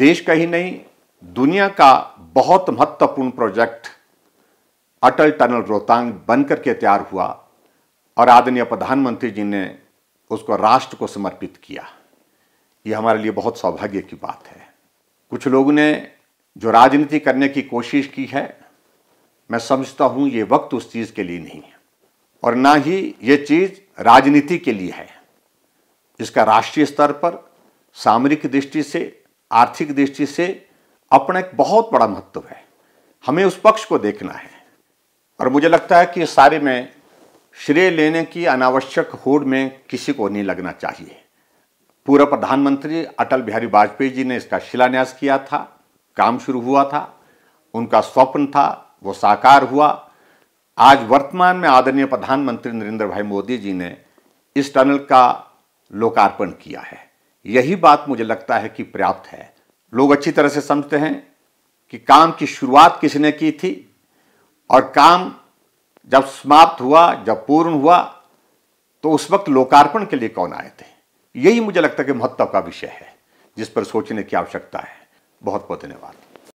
देश का ही नहीं दुनिया का बहुत महत्वपूर्ण प्रोजेक्ट अटल टनल रोहतांग बनकर के तैयार हुआ और आदरणीय प्रधानमंत्री जी ने उसको राष्ट्र को समर्पित किया ये हमारे लिए बहुत सौभाग्य की बात है कुछ लोगों ने जो राजनीति करने की कोशिश की है मैं समझता हूँ ये वक्त उस चीज़ के लिए नहीं है और ना ही ये चीज़ राजनीति के लिए है इसका राष्ट्रीय स्तर पर सामरिक दृष्टि से आर्थिक दृष्टि से अपना एक बहुत बड़ा महत्व है हमें उस पक्ष को देखना है और मुझे लगता है कि सारे में श्रेय लेने की अनावश्यक होड़ में किसी को नहीं लगना चाहिए पूर्व प्रधानमंत्री अटल बिहारी वाजपेयी जी ने इसका शिलान्यास किया था काम शुरू हुआ था उनका स्वप्न था वो साकार हुआ आज वर्तमान में आदरणीय प्रधानमंत्री नरेंद्र भाई मोदी जी ने इस टनल का लोकार्पण किया है यही बात मुझे लगता है कि पर्याप्त है लोग अच्छी तरह से समझते हैं कि काम की शुरुआत किसने की थी और काम जब समाप्त हुआ जब पूर्ण हुआ तो उस वक्त लोकार्पण के लिए कौन आए थे यही मुझे लगता है कि महत्व का विषय है जिस पर सोचने की आवश्यकता है बहुत बहुत धन्यवाद